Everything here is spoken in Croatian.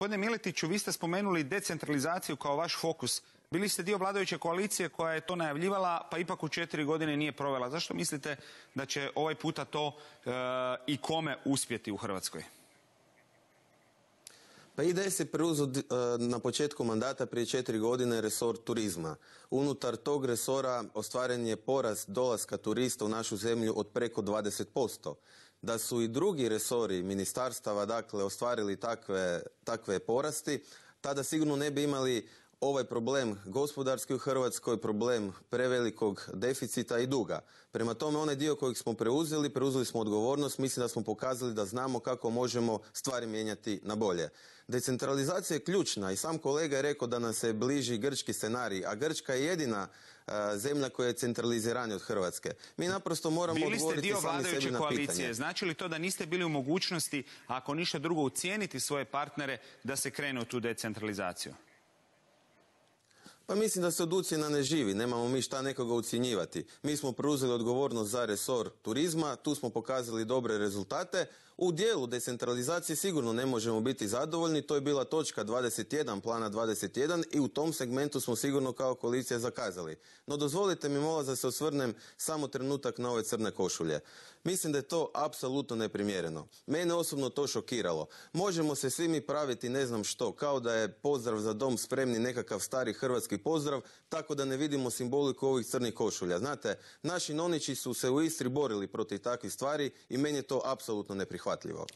Gospodine Miletiću, vi ste spomenuli decentralizaciju kao vaš fokus. Bili ste dio vladajuće koalicije koja je to najavljivala, pa ipak u četiri godine nije provela. Zašto mislite da će ovaj puta to eh, i kome uspjeti u Hrvatskoj? Pa IDS se preuzeo eh, na početku mandata prije četiri godine resor turizma. Unutar tog resora ostvaren je porast dolaska turista u našu zemlju od preko 20% da su i drugi resori ministarstava dakle ostvarili takve, takve porasti, tada sigurno ne bi imali ovaj problem gospodarski u Hrvatskoj, problem prevelikog deficita i duga. Prema tome, onaj dio kojeg smo preuzeli, preuzeli smo odgovornost, mislim da smo pokazali da znamo kako možemo stvari mijenjati na bolje. Decentralizacija je ključna i sam kolega je rekao da nam se bliži grčki scenarij, a Grčka je jedina e, zemlja koja je centraliziranija od Hrvatske. Mi naprosto moramo odgovoriti sami sebi na koalicije. Znači li to da niste bili u mogućnosti, ako ništa drugo, ucijeniti svoje partnere da se krene u tu decentralizaciju? Pa mislim da se od ucijena ne živi, nemamo mi šta nekoga ucjenjivati. Mi smo preuzeli odgovornost za resor turizma, tu smo pokazali dobre rezultate. U dijelu decentralizacije sigurno ne možemo biti zadovoljni, to je bila točka 21, plana 21 i u tom segmentu smo sigurno kao koalicija zakazali. No dozvolite mi mola da se osvrnem samo trenutak na ove crne košulje. Mislim da je to apsolutno neprimjereno. Mene osobno to šokiralo. Možemo se svi mi praviti ne znam što, kao da je pozdrav za dom spremni nekakav stari hrvatski pozdrav, tako da ne vidimo simboliku ovih crnih košulja. Znate, naši nonići su se u Istri borili protiv takvih stvari i meni je to apsolutno neprihvatljivo.